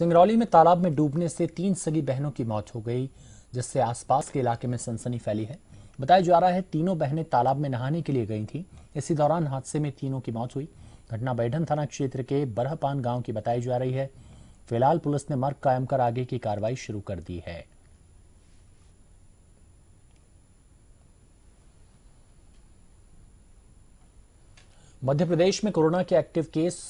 सिंगरौली में तालाब में डूबने से तीन सगी बहनों की मौत हो गई जिससे आसपास के इलाके में सनसनी फैली है बताया जा रहा है तीनों बहनें तालाब में नहाने के लिए गई थी इसी दौरान हादसे में तीनों की मौत हुई घटना बैठन थाना क्षेत्र के बरहपान गांव की बताई जा रही है फिलहाल पुलिस ने मर्ग कायम कर आगे की कार्रवाई शुरू कर दी है मध्य प्रदेश में कोरोना के एक्टिव केस